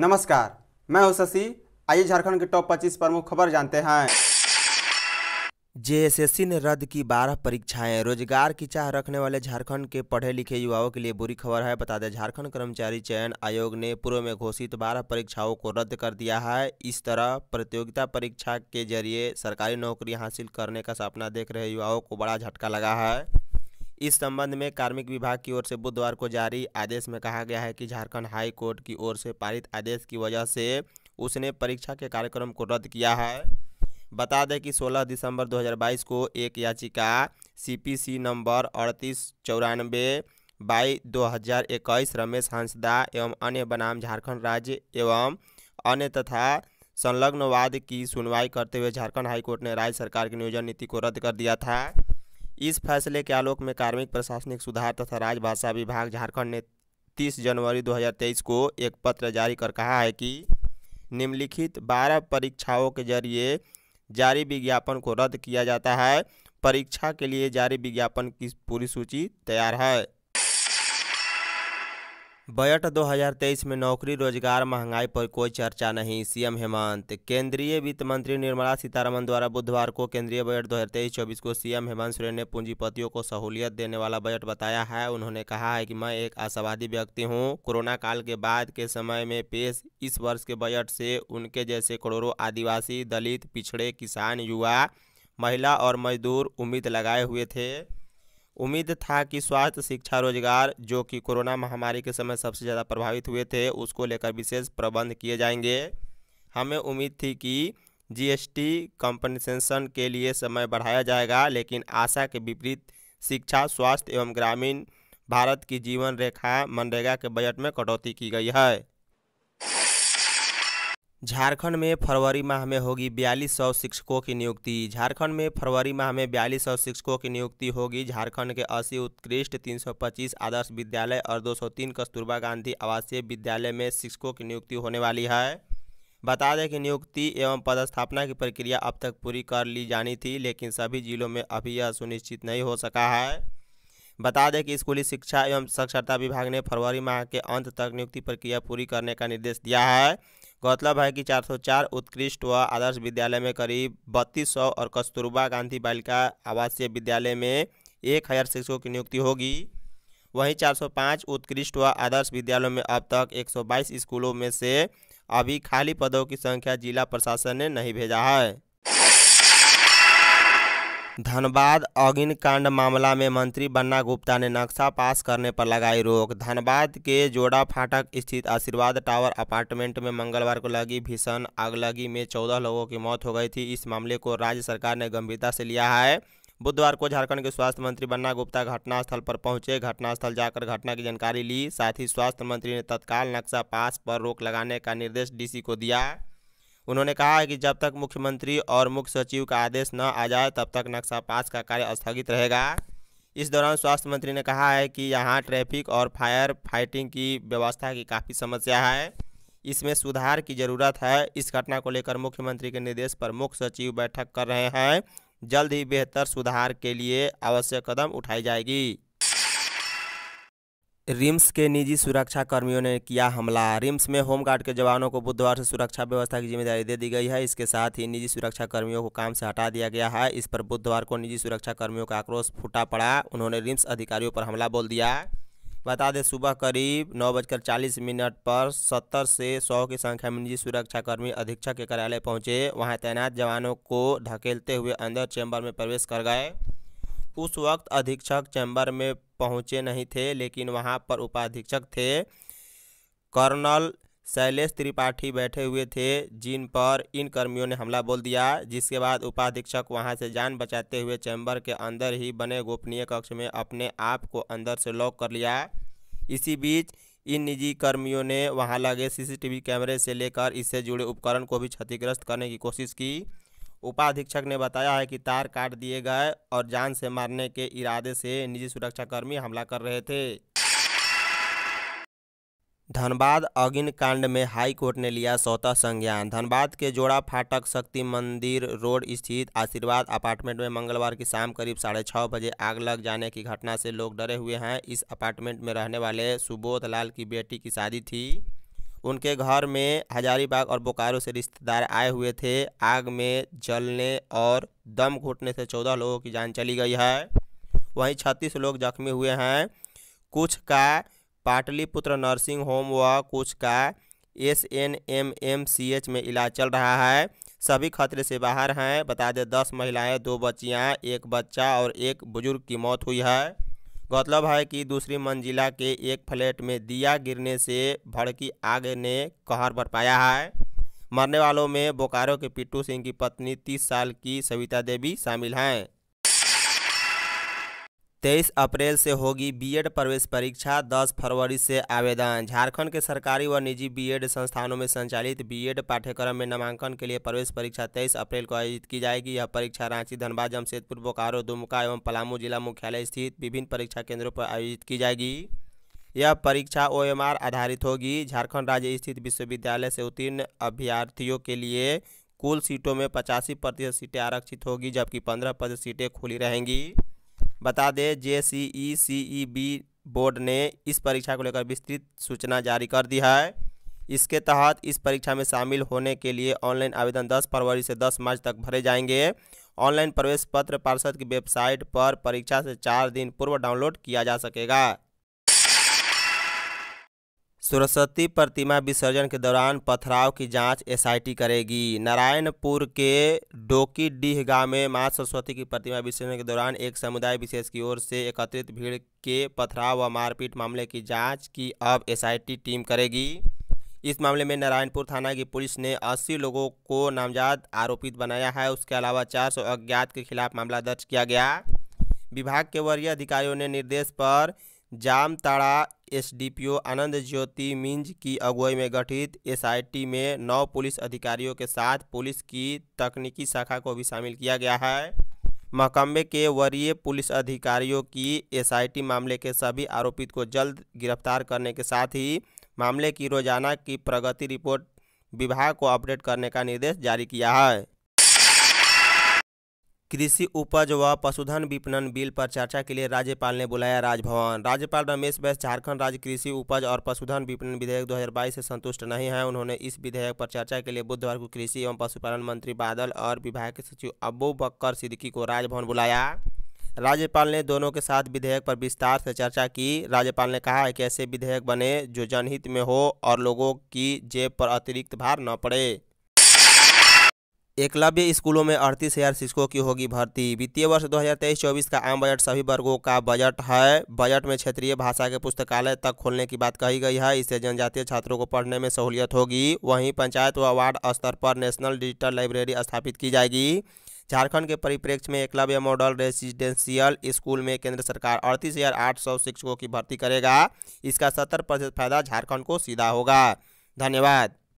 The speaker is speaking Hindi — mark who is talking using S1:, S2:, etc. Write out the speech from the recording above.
S1: नमस्कार मैं हूं शशि आइए झारखंड के टॉप 25 प्रमुख खबर जानते हैं जेएसएससी ने रद्द की बारह परीक्षाएं रोजगार की चाह रखने वाले झारखंड के पढ़े लिखे युवाओं के लिए बुरी खबर है बता दें झारखंड कर्मचारी चयन आयोग ने पूर्व में घोषित बारह परीक्षाओं को रद्द कर दिया है इस तरह प्रतियोगिता परीक्षा के जरिए सरकारी नौकरी हासिल करने का सपना देख रहे युवाओं को बड़ा झटका लगा है इस संबंध में कार्मिक विभाग की ओर से बुधवार को जारी आदेश में कहा गया है कि झारखंड हाई कोर्ट की ओर से पारित आदेश की वजह से उसने परीक्षा के कार्यक्रम को रद्द किया है बता दें कि 16 दिसंबर 2022 को एक याचिका सीपीसी नंबर अड़तीस चौरानबे बाई दो हज़ार इक्कीस रमेश हंसदा एवं अन्य बनाम झारखंड राज्य एवं अन्य तथा संलग्नवाद की सुनवाई करते हुए झारखंड हाईकोर्ट ने राज्य सरकार की नियोजन नीति को रद्द कर दिया था इस फैसले के आलोक में कार्मिक प्रशासनिक सुधार तथा राजभाषा विभाग झारखंड ने 30 जनवरी 2023 को एक पत्र जारी कर कहा है कि निम्नलिखित 12 परीक्षाओं के जरिए जारी विज्ञापन को रद्द किया जाता है परीक्षा के लिए जारी विज्ञापन की पूरी सूची तैयार है बजट 2023 में नौकरी रोजगार महंगाई पर कोई चर्चा नहीं सीएम हेमंत केंद्रीय वित्त मंत्री निर्मला सीतारमन द्वारा बुधवार को केंद्रीय बजट 2023-24 को सीएम हेमंत सोरेन ने पूंजीपतियों को सहूलियत देने वाला बजट बताया है उन्होंने कहा है कि मैं एक आशावादी व्यक्ति हूं कोरोना काल के बाद के समय में पेश इस वर्ष के बजट से उनके जैसे करोड़ों आदिवासी दलित पिछड़े किसान युवा महिला और मजदूर उम्मीद लगाए हुए थे उम्मीद था कि स्वास्थ्य शिक्षा रोजगार जो कि कोरोना महामारी के समय सबसे ज़्यादा प्रभावित हुए थे उसको लेकर विशेष प्रबंध किए जाएंगे हमें उम्मीद थी कि जीएसटी कंपनसेशन के लिए समय बढ़ाया जाएगा लेकिन आशा के विपरीत शिक्षा स्वास्थ्य एवं ग्रामीण भारत की जीवन रेखा मनरेगा के बजट में कटौती की गई है झारखंड में फरवरी माह में होगी बयालीस सौ शिक्षकों की नियुक्ति झारखंड में फरवरी माह में बयालीस सौ शिक्षकों की नियुक्ति होगी झारखंड के 80 उत्कृष्ट 325 आदर्श विद्यालय और 203 कस्तूरबा गांधी आवासीय विद्यालय में शिक्षकों की नियुक्ति होने वाली है बता दें कि नियुक्ति एवं पदस्थापना की प्रक्रिया अब तक पूरी कर ली जानी थी लेकिन सभी जिलों में अभी यह सुनिश्चित नहीं हो सका है बता दें कि स्कूली शिक्षा एवं साक्षरता विभाग ने फरवरी माह के अंत तक नियुक्ति प्रक्रिया पूरी करने का निर्देश दिया है गौरतलब है कि 404 उत्कृष्ट व आदर्श विद्यालय में करीब बत्तीस सौ और कस्तूरबा गांधी बालिका आवासीय विद्यालय में एक हज़ार शिक्षकों की नियुक्ति होगी वहीं 405 उत्कृष्ट व आदर्श विद्यालयों में अब तक 122 स्कूलों में से अभी खाली पदों की संख्या जिला प्रशासन ने नहीं भेजा है धनबाद अगिन कांड मामला में मंत्री बन्ना गुप्ता ने नक्शा पास करने पर लगाई रोक धनबाद के जोड़ा फाटक स्थित आशीर्वाद टावर अपार्टमेंट में मंगलवार को लगी भीषण आगलगी में चौदह लोगों की मौत हो गई थी इस मामले को राज्य सरकार ने गंभीरता से लिया है बुधवार को झारखंड के स्वास्थ्य मंत्री बन्ना गुप्ता घटनास्थल पर पहुंचे घटनास्थल जाकर घटना की जानकारी ली साथ ही स्वास्थ्य मंत्री ने तत्काल नक्शा पास पर रोक लगाने का निर्देश डीसी को दिया उन्होंने कहा है कि जब तक मुख्यमंत्री और मुख्य सचिव का आदेश न आ जाए तब तक नक्शा पास का कार्य स्थगित रहेगा इस दौरान स्वास्थ्य मंत्री ने कहा है कि यहाँ ट्रैफिक और फायर फाइटिंग की व्यवस्था की काफ़ी समस्या है इसमें सुधार की ज़रूरत है इस घटना को लेकर मुख्यमंत्री के निर्देश पर मुख्य सचिव बैठक कर रहे हैं जल्द ही बेहतर सुधार के लिए आवश्यक कदम उठाई जाएगी रिम्स के निजी सुरक्षा कर्मियों ने किया हमला रिम्स में होमगार्ड के जवानों को बुधवार से सुरक्षा व्यवस्था की जिम्मेदारी दे दी गई है इसके साथ ही निजी सुरक्षा कर्मियों को काम से हटा दिया गया है इस पर बुधवार को निजी सुरक्षा कर्मियों का आक्रोश फूटा पड़ा उन्होंने रिम्स अधिकारियों पर हमला बोल दिया बता दें सुबह करीब नौ बजकर चालीस मिनट पर सत्तर से सौ की संख्या में निजी सुरक्षाकर्मी अधीक्षक के कार्यालय पहुंचे वहां तैनात जवानों को ढकेलते हुए अंदर चैम्बर में प्रवेश कर गए उस वक्त अधीक्षक चैम्बर में पहुंचे नहीं थे लेकिन वहां पर उपाधीक्षक थे कर्नल शैलेश त्रिपाठी बैठे हुए थे जिन पर इन कर्मियों ने हमला बोल दिया जिसके बाद उपाधीक्षक वहां से जान बचाते हुए चैम्बर के अंदर ही बने गोपनीय कक्ष में अपने आप को अंदर से लॉक कर लिया इसी बीच इन निजी कर्मियों ने वहां लगे सीसीटीवी कैमरे से लेकर इससे जुड़े उपकरण को भी क्षतिग्रस्त करने की कोशिश की उपाधीक्षक ने बताया है कि तार काट दिए गए और जान से मारने के इरादे से निजी सुरक्षाकर्मी हमला कर रहे थे धनबाद अगिन कांड में हाई कोर्ट ने लिया स्वतः संज्ञान धनबाद के जोड़ा फाटक शक्ति मंदिर रोड स्थित आशीर्वाद अपार्टमेंट में मंगलवार की शाम करीब साढ़े छः बजे आग लग जाने की घटना से लोग डरे हुए हैं इस अपार्टमेंट में रहने वाले सुबोध लाल की बेटी की शादी थी उनके घर में हजारीबाग और बोकारो से रिश्तेदार आए हुए थे आग में जलने और दम घुटने से चौदह लोगों की जान चली गई है वहीं छत्तीस लोग जख्मी हुए हैं कुछ का पाटलिपुत्र नर्सिंग होम व कुछ का S N M M C H में इलाज चल रहा है सभी खतरे से बाहर हैं बता दें दस महिलाएं दो बच्चियां एक बच्चा और एक बुजुर्ग की मौत हुई है गौरतलब है कि दूसरी मंजिला के एक फ्लैट में दिया गिरने से भड़की आग ने कहर बरपाया है मरने वालों में बोकारो के पिट्टू सिंह की पत्नी तीस साल की सविता देवी शामिल हैं तेईस अप्रैल से होगी बीएड प्रवेश परीक्षा दस फरवरी से आवेदन झारखंड के सरकारी व निजी बीएड संस्थानों में संचालित बीएड पाठ्यक्रम में नामांकन के लिए प्रवेश परीक्षा तेईस अप्रैल को आयोजित की जाएगी यह परीक्षा रांची धनबाद जमशेदपुर बोकारो दुमका एवं पलामू जिला मुख्यालय स्थित विभिन्न परीक्षा केंद्रों पर आयोजित की जाएगी यह परीक्षा ओ आधारित होगी झारखंड राज्य स्थित विश्वविद्यालय से उत्तीर्ण अभ्यर्थियों के लिए कुल सीटों में पचासी प्रतिशत सीटें आरक्षित होगी जबकि पंद्रह प्रतिशत सीटें खुली रहेंगी बता दें जे सी ई सी ई बी बोर्ड ने इस परीक्षा को लेकर विस्तृत सूचना जारी कर दी है इसके तहत इस परीक्षा में शामिल होने के लिए ऑनलाइन आवेदन 10 फरवरी से 10 मार्च तक भरे जाएंगे ऑनलाइन प्रवेश पत्र पार्षद की वेबसाइट पर परीक्षा से चार दिन पूर्व डाउनलोड किया जा सकेगा सरस्वती प्रतिमा विसर्जन के दौरान पथराव की जांच एसआईटी करेगी नारायणपुर के डोकीडीह गांव में मां सरस्वती की प्रतिमा विसर्जन के दौरान एक समुदाय विशेष की ओर से एकत्रित भीड़ के पथराव व मारपीट मामले की जांच की अब एसआईटी टीम करेगी इस मामले में नारायणपुर थाना की पुलिस ने 80 लोगों को नामजद आरोपित बनाया है उसके अलावा चार अज्ञात के खिलाफ मामला दर्ज किया गया विभाग के वरीय अधिकारियों ने निर्देश पर जामताड़ा एसडीपीओ आनंद ज्योति मिंज की अगुवाई में गठित एसआईटी में नौ पुलिस अधिकारियों के साथ पुलिस की तकनीकी शाखा को भी शामिल किया गया है महकमे के वरीय पुलिस अधिकारियों की एसआईटी मामले के सभी आरोपित को जल्द गिरफ्तार करने के साथ ही मामले की रोजाना की प्रगति रिपोर्ट विभाग को अपडेट करने का निर्देश जारी किया है कृषि उपज व पशुधन विपणन बिल पर चर्चा के लिए राज्यपाल ने बुलाया राजभवन राज्यपाल रमेश बैस झारखंड राज्य कृषि उपज और पशुधन विपणन विधेयक 2022 से संतुष्ट नहीं हैं उन्होंने इस विधेयक पर चर्चा के लिए बुधवार को कृषि एवं पशुपालन मंत्री बादल और विभाग के सचिव अबू बक्कर सिद्दीकी को राजभवन बुलाया राज्यपाल ने दोनों के साथ विधेयक पर विस्तार से चर्चा की राज्यपाल ने कहा कि ऐसे विधेयक बने जो जनहित में हो और लोगों की जेब पर अतिरिक्त भार न पड़े एकलव्य स्कूलों में अड़तीस हज़ार शिक्षकों की होगी भर्ती वित्तीय वर्ष 2023-24 का आम बजट सभी वर्गों का बजट है बजट में क्षेत्रीय भाषा के पुस्तकालय तक खोलने की बात कही गई है इससे जनजातीय छात्रों को पढ़ने में सहूलियत होगी वहीं पंचायत व वार्ड स्तर पर नेशनल डिजिटल लाइब्रेरी स्थापित की जाएगी झारखंड के परिप्रेक्ष्य में एकलव्य मॉडल रेसिडेंशियल स्कूल में केंद्र सरकार अड़तीस हज़ार आठ सौ शिक्षकों की भर्ती करेगा इसका सत्तर प्रतिशत फायदा झारखंड को सीधा होगा धन्यवाद